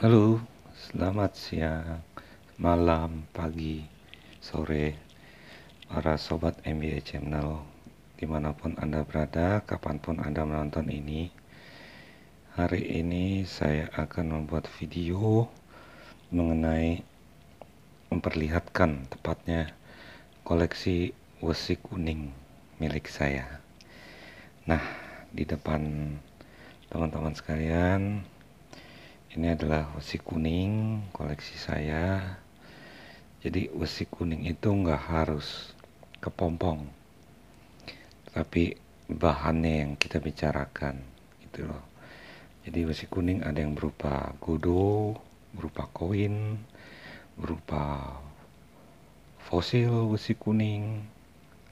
Halo, selamat siang, malam, pagi, sore, para sobat MBA Channel, dimanapun Anda berada, kapanpun Anda menonton ini. Hari ini saya akan membuat video mengenai memperlihatkan tepatnya koleksi wesi kuning milik saya. Nah, di depan teman-teman sekalian, ini adalah usi kuning koleksi saya jadi usi kuning itu nggak harus kepompong tapi bahannya yang kita bicarakan gitu loh jadi usi kuning ada yang berupa gudu, berupa koin berupa fosil usi kuning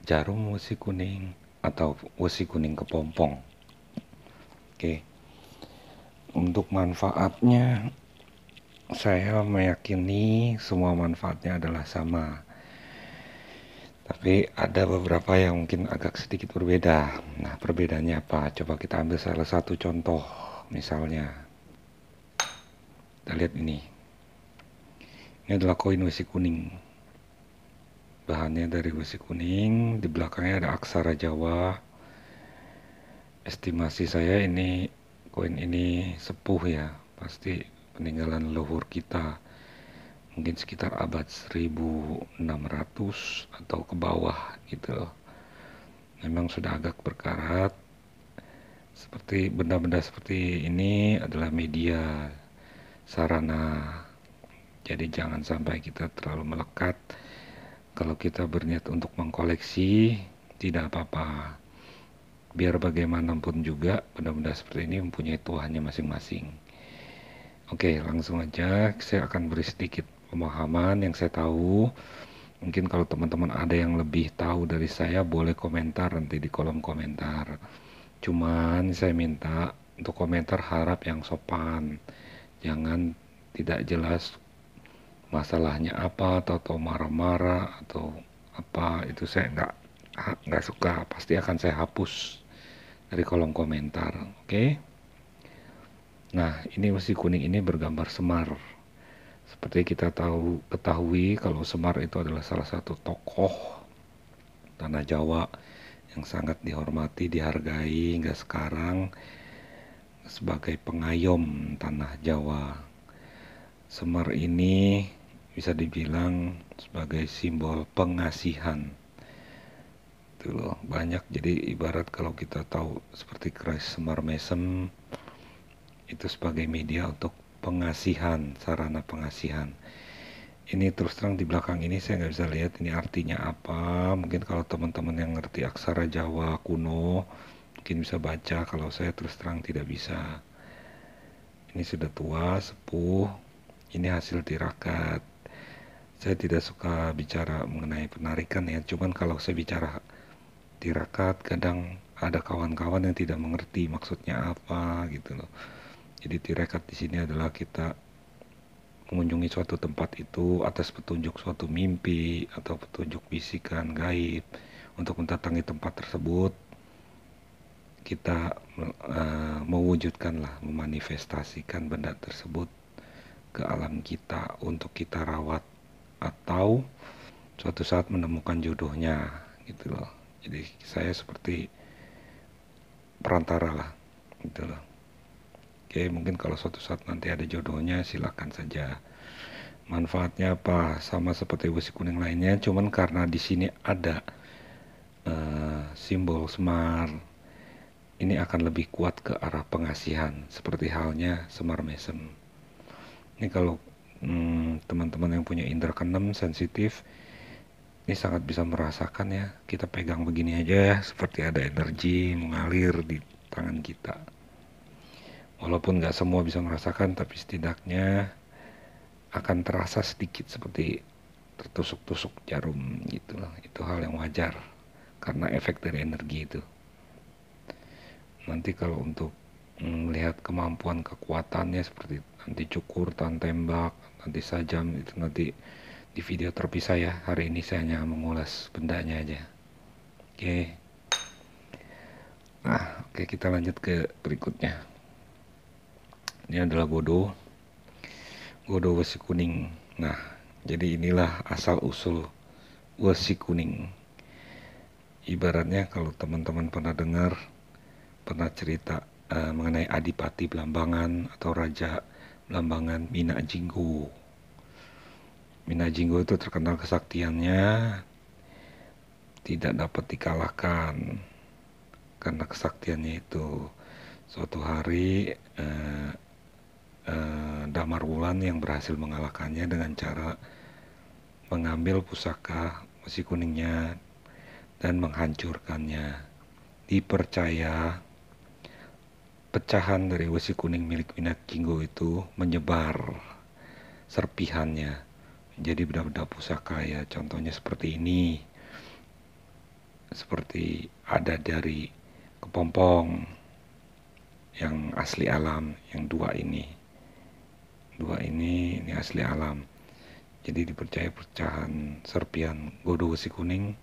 jarum usi kuning atau usi kuning kepompong oke okay. Untuk manfaatnya, saya meyakini semua manfaatnya adalah sama. Tapi ada beberapa yang mungkin agak sedikit berbeda. Nah, perbedaannya apa? Coba kita ambil salah satu contoh, misalnya. Kita lihat ini. Ini adalah koin besi kuning. Bahannya dari besi kuning, di belakangnya ada aksara Jawa. Estimasi saya ini koin ini sepuh ya pasti peninggalan leluhur kita mungkin sekitar abad 1600 atau ke bawah gitu memang sudah agak berkarat seperti benda-benda seperti ini adalah media sarana jadi jangan sampai kita terlalu melekat kalau kita berniat untuk mengkoleksi tidak apa-apa biar bagaimanapun juga benda-benda seperti ini mempunyai tuhannya masing-masing. Oke, langsung aja saya akan beri sedikit pemahaman yang saya tahu. Mungkin kalau teman-teman ada yang lebih tahu dari saya boleh komentar nanti di kolom komentar. Cuman saya minta untuk komentar harap yang sopan. Jangan tidak jelas masalahnya apa atau marah-marah atau apa itu saya nggak Ah, nggak suka pasti akan saya hapus dari kolom komentar oke okay? nah ini masih kuning ini bergambar semar seperti kita tahu ketahui kalau semar itu adalah salah satu tokoh tanah Jawa yang sangat dihormati dihargai hingga sekarang sebagai pengayom tanah Jawa Semar ini bisa dibilang sebagai simbol pengasihan gitu loh banyak jadi ibarat kalau kita tahu seperti Christ Semar Mason itu sebagai media untuk pengasihan sarana pengasihan ini terus terang di belakang ini saya nggak bisa lihat ini artinya apa mungkin kalau teman-teman yang ngerti aksara Jawa kuno mungkin bisa baca kalau saya terus terang tidak bisa ini sudah tua sepuh ini hasil tirakat saya tidak suka bicara mengenai penarikan ya cuman kalau saya bicara Tirakat kadang ada kawan-kawan yang tidak mengerti maksudnya apa gitu loh. Jadi tirakat di sini adalah kita mengunjungi suatu tempat itu atas petunjuk suatu mimpi atau petunjuk bisikan gaib untuk mendatangi tempat tersebut kita uh, mewujudkanlah memanifestasikan benda tersebut ke alam kita untuk kita rawat atau suatu saat menemukan jodohnya gitu loh jadi saya seperti perantara lah gitu loh oke mungkin kalau suatu saat nanti ada jodohnya silahkan saja manfaatnya apa sama seperti besi kuning lainnya cuman karena di sini ada uh, simbol semar ini akan lebih kuat ke arah pengasihan seperti halnya semar mesem ini kalau hmm, teman-teman hmm, yang punya indera keenam sensitif ini sangat bisa merasakan ya kita pegang begini aja ya seperti ada energi mengalir di tangan kita walaupun nggak semua bisa merasakan tapi setidaknya akan terasa sedikit seperti tertusuk-tusuk jarum gitu lah itu hal yang wajar karena efek dari energi itu nanti kalau untuk melihat kemampuan kekuatannya seperti nanti cukur, tan tembak, nanti sajam itu nanti di video terpisah ya. Hari ini saya hanya mengulas bendanya aja. Oke. Okay. Nah, oke okay, kita lanjut ke berikutnya. Ini adalah godo. Godo wesi kuning. Nah, jadi inilah asal usul wesi kuning. Ibaratnya kalau teman-teman pernah dengar, pernah cerita uh, mengenai Adipati belambangan atau Raja belambangan Mina jinggu Minajingo itu terkenal kesaktiannya tidak dapat dikalahkan karena kesaktiannya itu suatu hari eh, eh, Damar Wulan yang berhasil mengalahkannya dengan cara mengambil pusaka besi kuningnya dan menghancurkannya dipercaya pecahan dari besi kuning milik Minajingo itu menyebar serpihannya jadi benda-benda pusaka ya contohnya seperti ini seperti ada dari kepompong yang asli alam yang dua ini dua ini ini asli alam jadi dipercaya percahan serpian godo besi kuning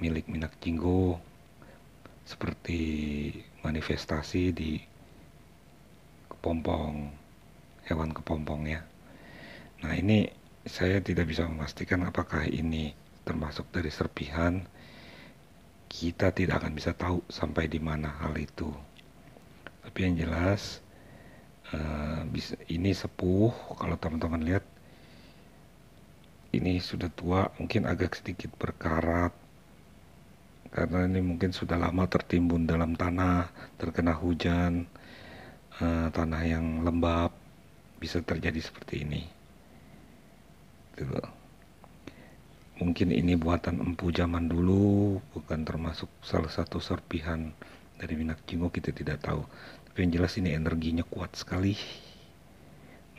milik minak jinggo seperti manifestasi di kepompong hewan kepompong ya nah ini saya tidak bisa memastikan apakah ini termasuk dari serpihan. Kita tidak akan bisa tahu sampai di mana hal itu. Tapi yang jelas eh, ini sepuh kalau teman-teman lihat ini sudah tua, mungkin agak sedikit berkarat karena ini mungkin sudah lama tertimbun dalam tanah, terkena hujan, eh, tanah yang lembab bisa terjadi seperti ini gitu mungkin ini buatan empu zaman dulu bukan termasuk salah satu serpihan dari minak jingo kita tidak tahu tapi yang jelas ini energinya kuat sekali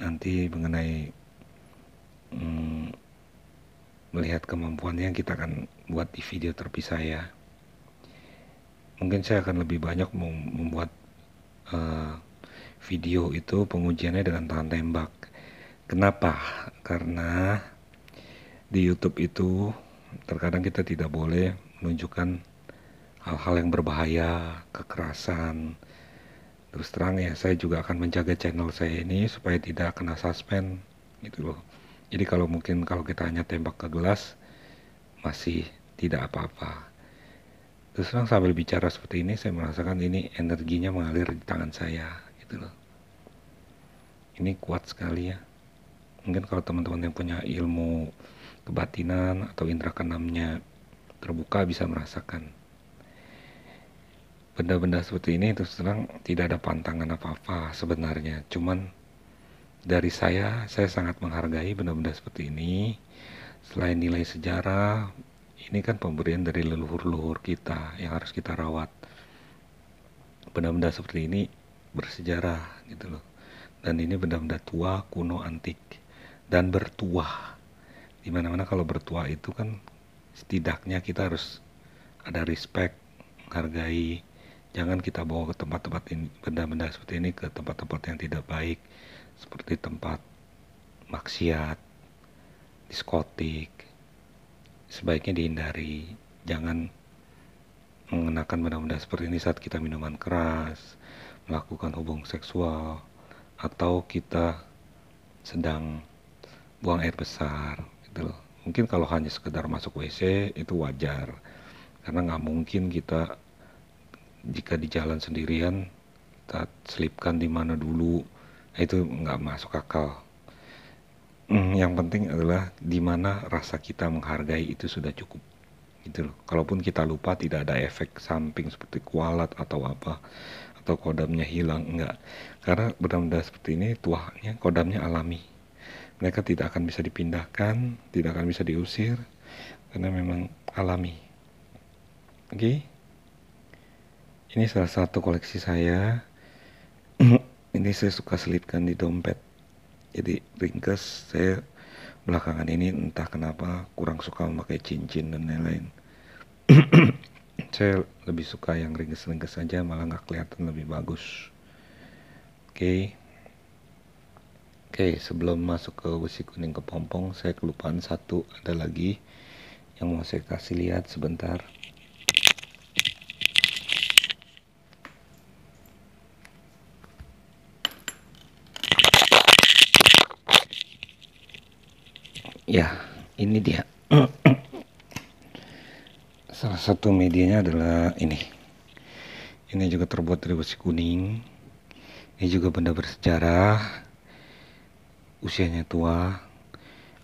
nanti mengenai hmm, melihat kemampuannya kita akan buat di video terpisah ya mungkin saya akan lebih banyak membuat uh, video itu pengujiannya dengan tangan tembak kenapa karena di YouTube itu terkadang kita tidak boleh menunjukkan hal-hal yang berbahaya, kekerasan. Terus terang ya, saya juga akan menjaga channel saya ini supaya tidak kena suspend gitu loh. Jadi kalau mungkin kalau kita hanya tembak ke gelas masih tidak apa-apa. Terus terang sambil bicara seperti ini saya merasakan ini energinya mengalir di tangan saya gitu loh. Ini kuat sekali ya. Mungkin kalau teman-teman yang punya ilmu kebatinan atau indera keenamnya terbuka bisa merasakan benda-benda seperti ini itu terang tidak ada pantangan apa-apa sebenarnya cuman dari saya saya sangat menghargai benda-benda seperti ini selain nilai sejarah ini kan pemberian dari leluhur-leluhur kita yang harus kita rawat benda-benda seperti ini bersejarah gitu loh dan ini benda-benda tua kuno antik dan bertuah dimana-mana kalau bertua itu kan setidaknya kita harus ada respect hargai jangan kita bawa ke tempat-tempat ini benda-benda seperti ini ke tempat-tempat yang tidak baik seperti tempat maksiat diskotik sebaiknya dihindari jangan mengenakan benda-benda seperti ini saat kita minuman keras melakukan hubungan seksual atau kita sedang buang air besar gitu loh. Mungkin kalau hanya sekedar masuk WC itu wajar. Karena nggak mungkin kita jika di jalan sendirian kita selipkan di mana dulu. itu nggak masuk akal. Hmm, yang penting adalah di mana rasa kita menghargai itu sudah cukup gitu loh. Kalaupun kita lupa tidak ada efek samping seperti kualat atau apa atau kodamnya hilang enggak. Karena benda-benda seperti ini tuahnya kodamnya alami mereka tidak akan bisa dipindahkan, tidak akan bisa diusir karena memang alami. Oke. Okay? Ini salah satu koleksi saya. ini saya suka selipkan di dompet. Jadi ringkas saya belakangan ini entah kenapa kurang suka memakai cincin dan lain-lain. saya lebih suka yang ringkas-ringkas saja malah nggak kelihatan lebih bagus. Oke. Okay. Oke, sebelum masuk ke besi kuning ke pompong, saya kelupaan satu ada lagi yang mau saya kasih lihat sebentar. Ya, ini dia. Salah satu medianya adalah ini. Ini juga terbuat dari besi kuning. Ini juga benda bersejarah usianya tua,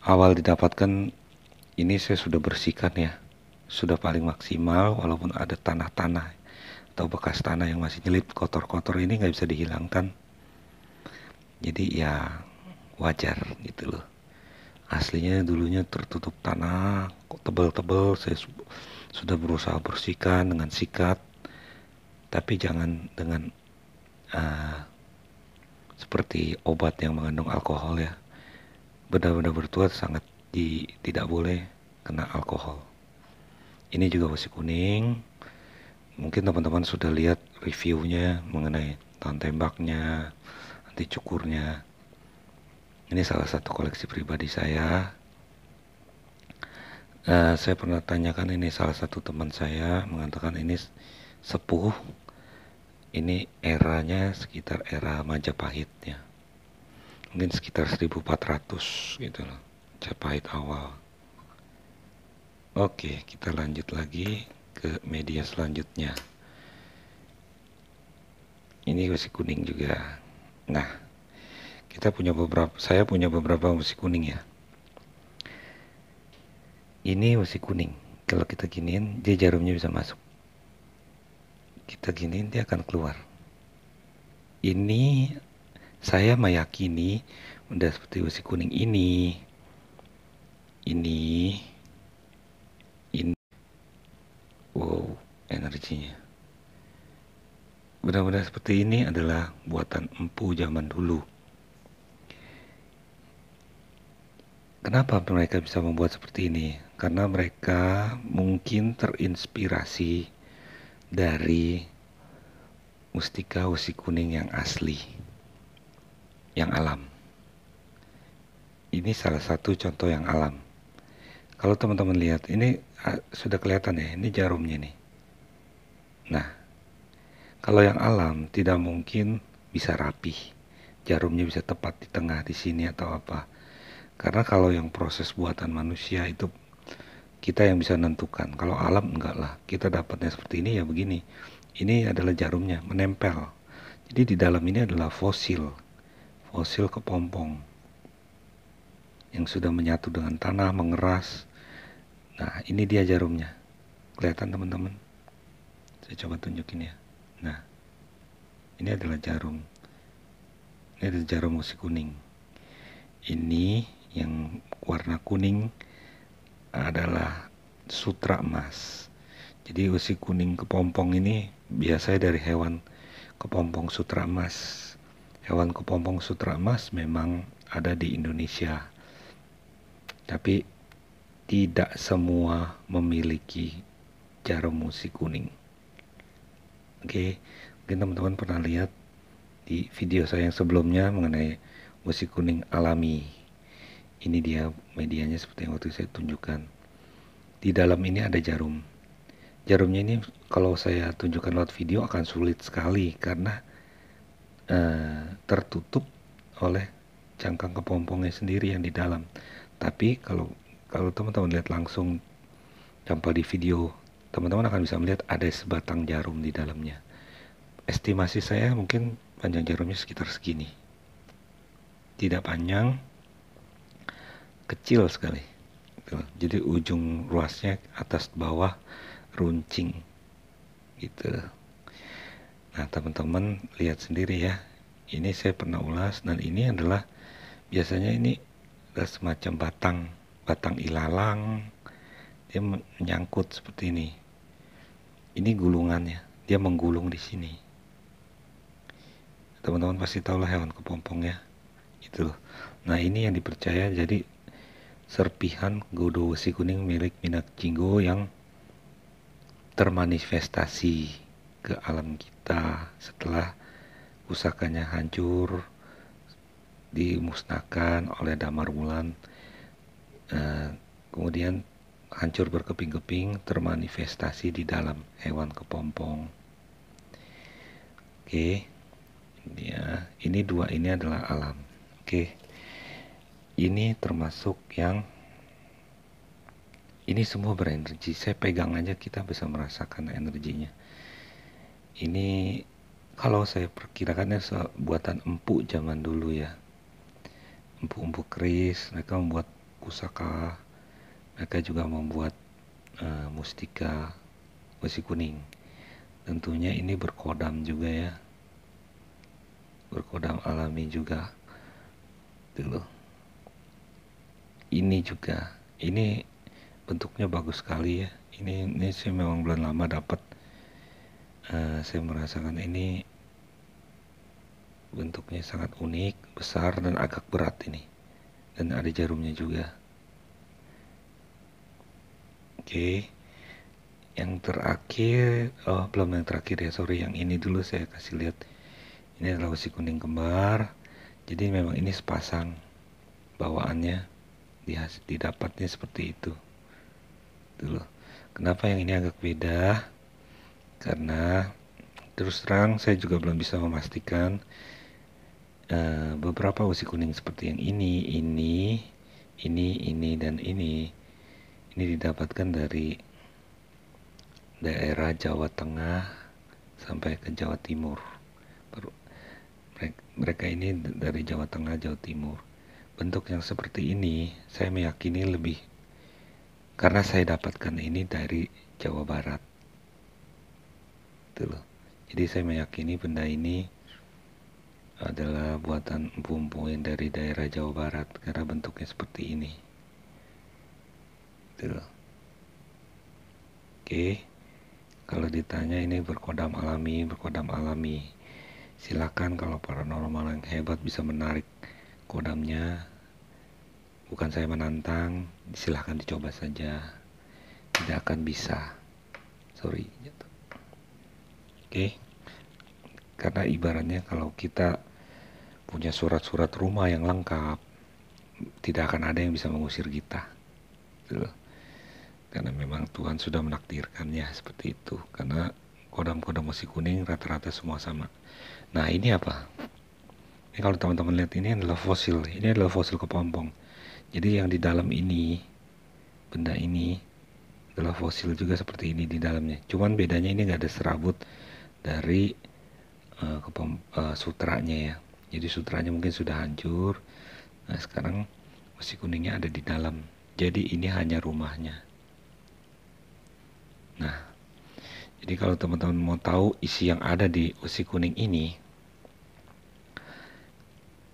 awal didapatkan ini saya sudah bersihkan ya. Sudah paling maksimal walaupun ada tanah-tanah atau bekas tanah yang masih nyelip kotor-kotor ini nggak bisa dihilangkan. Jadi ya wajar gitu loh. Aslinya dulunya tertutup tanah, kok tebel-tebel. saya sudah berusaha bersihkan dengan sikat tapi jangan dengan uh, seperti obat yang mengandung alkohol ya benda-benda bertuah sangat di, tidak boleh kena alkohol ini juga masih kuning mungkin teman-teman sudah lihat reviewnya mengenai tahan tembaknya anti cukurnya ini salah satu koleksi pribadi saya uh, saya pernah tanyakan ini salah satu teman saya mengatakan ini sepuh ini eranya sekitar era Majapahit ya mungkin sekitar 1400 gitu loh Majapahit awal oke kita lanjut lagi ke media selanjutnya ini masih kuning juga nah kita punya beberapa saya punya beberapa musik kuning ya ini masih kuning kalau kita giniin dia jarumnya bisa masuk kita giniin dia akan keluar ini saya meyakini udah seperti besi kuning ini ini ini wow energinya benar-benar seperti ini adalah buatan empu zaman dulu Kenapa mereka bisa membuat seperti ini? Karena mereka mungkin terinspirasi dari mustika usi kuning yang asli, yang alam. Ini salah satu contoh yang alam. Kalau teman-teman lihat, ini ah, sudah kelihatan ya, ini jarumnya nih. Nah, kalau yang alam tidak mungkin bisa rapih jarumnya bisa tepat di tengah di sini atau apa. Karena kalau yang proses buatan manusia itu kita yang bisa menentukan kalau alam enggak lah kita dapatnya seperti ini ya begini ini adalah jarumnya menempel jadi di dalam ini adalah fosil fosil kepompong yang sudah menyatu dengan tanah mengeras nah ini dia jarumnya kelihatan teman-teman saya coba tunjukin ya nah ini adalah jarum ini adalah jarum musik kuning ini yang warna kuning adalah sutra emas. Jadi usi kuning kepompong ini biasanya dari hewan kepompong sutra emas. Hewan kepompong sutra emas memang ada di Indonesia. Tapi tidak semua memiliki jarum usi kuning. Oke, mungkin teman-teman pernah lihat di video saya yang sebelumnya mengenai usi kuning alami ini dia medianya seperti yang waktu saya tunjukkan di dalam ini ada jarum jarumnya ini kalau saya tunjukkan lewat video akan sulit sekali karena uh, tertutup oleh cangkang kepompongnya sendiri yang di dalam tapi kalau kalau teman-teman lihat langsung tanpa di video teman-teman akan bisa melihat ada sebatang jarum di dalamnya estimasi saya mungkin panjang jarumnya sekitar segini tidak panjang kecil sekali. Jadi ujung ruasnya atas bawah runcing gitu. Nah teman-teman lihat sendiri ya. Ini saya pernah ulas dan ini adalah biasanya ini adalah semacam batang batang ilalang dia menyangkut seperti ini. Ini gulungannya, dia menggulung di sini. Teman-teman pasti tahu lah hewan kepompong ya. Itu. Nah, ini yang dipercaya jadi serpihan godo besi kuning milik minat jinggo yang termanifestasi ke alam kita setelah pusakanya hancur dimusnahkan oleh damar bulan eh, kemudian hancur berkeping-keping termanifestasi di dalam hewan kepompong oke ini ya, ini dua ini adalah alam oke ini termasuk yang ini semua berenergi saya pegang aja kita bisa merasakan energinya ini kalau saya perkirakannya buatan empuk zaman dulu ya empuk-empuk keris mereka membuat pusaka mereka juga membuat uh, mustika besi kuning tentunya ini berkodam juga ya berkodam alami juga gitu loh ini juga ini bentuknya bagus sekali ya ini ini saya memang belum lama dapat uh, saya merasakan ini bentuknya sangat unik besar dan agak berat ini dan ada jarumnya juga oke okay. yang terakhir oh belum yang terakhir ya sorry yang ini dulu saya kasih lihat ini adalah usi kuning kembar jadi memang ini sepasang bawaannya dihas didapatnya seperti itu dulu gitu kenapa yang ini agak beda karena terus terang saya juga belum bisa memastikan uh, beberapa usi kuning seperti yang ini ini ini ini dan ini ini didapatkan dari daerah Jawa Tengah sampai ke Jawa Timur mereka ini dari Jawa Tengah Jawa Timur bentuk yang seperti ini saya meyakini lebih karena saya dapatkan ini dari Jawa Barat gitu loh jadi saya meyakini benda ini adalah buatan empu-empu yang dari daerah Jawa Barat karena bentuknya seperti ini gitu oke kalau ditanya ini berkodam alami berkodam alami silakan kalau paranormal yang hebat bisa menarik kodamnya bukan saya menantang silahkan dicoba saja tidak akan bisa sorry gitu. oke karena ibaratnya kalau kita punya surat-surat rumah yang lengkap tidak akan ada yang bisa mengusir kita gitu karena memang Tuhan sudah menakdirkannya seperti itu karena kodam-kodam masih kuning rata-rata semua sama nah ini apa ini kalau teman-teman lihat ini adalah fosil ini adalah fosil kepompong jadi yang di dalam ini benda ini adalah fosil juga seperti ini di dalamnya cuman bedanya ini enggak ada serabut dari uh, eh, kepom, uh, eh, sutranya ya jadi sutranya mungkin sudah hancur nah sekarang besi kuningnya ada di dalam jadi ini hanya rumahnya nah jadi kalau teman-teman mau tahu isi yang ada di usi kuning ini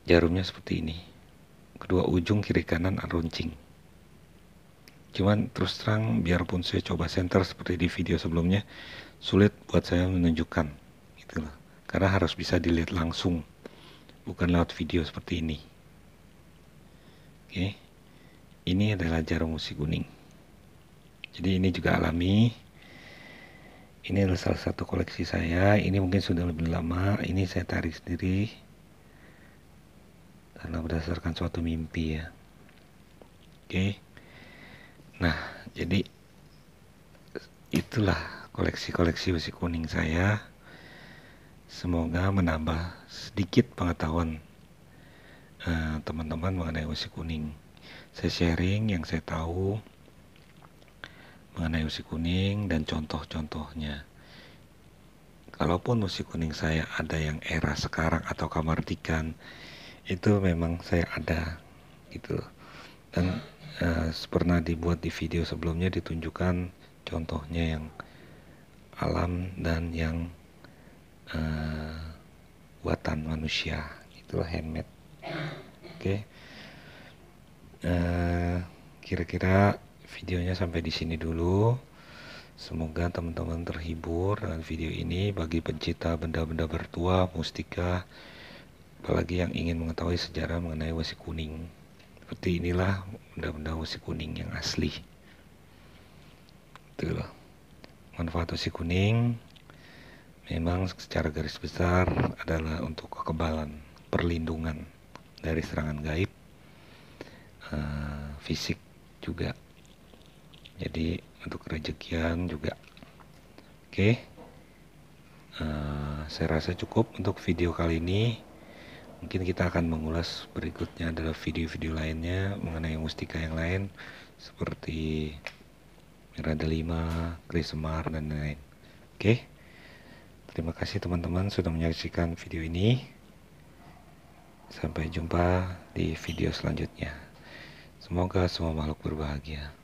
Jarumnya seperti ini. Kedua ujung kiri kanan runcing. Cuman terus terang biarpun saya coba center seperti di video sebelumnya, sulit buat saya menunjukkan gitu loh. Karena harus bisa dilihat langsung, bukan lewat video seperti ini. Oke. Ini adalah jarum musik kuning. Jadi ini juga alami. Ini adalah salah satu koleksi saya. Ini mungkin sudah lebih lama. Ini saya tarik sendiri karena berdasarkan suatu mimpi ya oke okay. nah jadi itulah koleksi-koleksi besi kuning saya semoga menambah sedikit pengetahuan eh, teman-teman uh, mengenai besi kuning saya sharing yang saya tahu mengenai musik kuning dan contoh-contohnya. Kalaupun musik kuning saya ada yang era sekarang atau kamardikan itu memang saya ada gitu dan uh, pernah dibuat di video sebelumnya ditunjukkan contohnya yang alam dan yang uh, buatan manusia itulah handmade oke okay. uh, eh, kira-kira videonya sampai di sini dulu semoga teman-teman terhibur dengan video ini bagi pencinta benda-benda bertua mustika apalagi yang ingin mengetahui sejarah mengenai wasi kuning. Seperti inilah benda-benda wasi kuning yang asli. Itu Manfaat wasi kuning memang secara garis besar adalah untuk kekebalan, perlindungan dari serangan gaib, uh, fisik juga. Jadi untuk rezekian juga. Oke. Okay. Uh, eh, saya rasa cukup untuk video kali ini. Mungkin kita akan mengulas berikutnya adalah video-video lainnya mengenai mustika yang lain seperti delima, 5, Krisemar dan lain-lain. Oke. Terima kasih teman-teman sudah menyaksikan video ini. Sampai jumpa di video selanjutnya. Semoga semua makhluk berbahagia.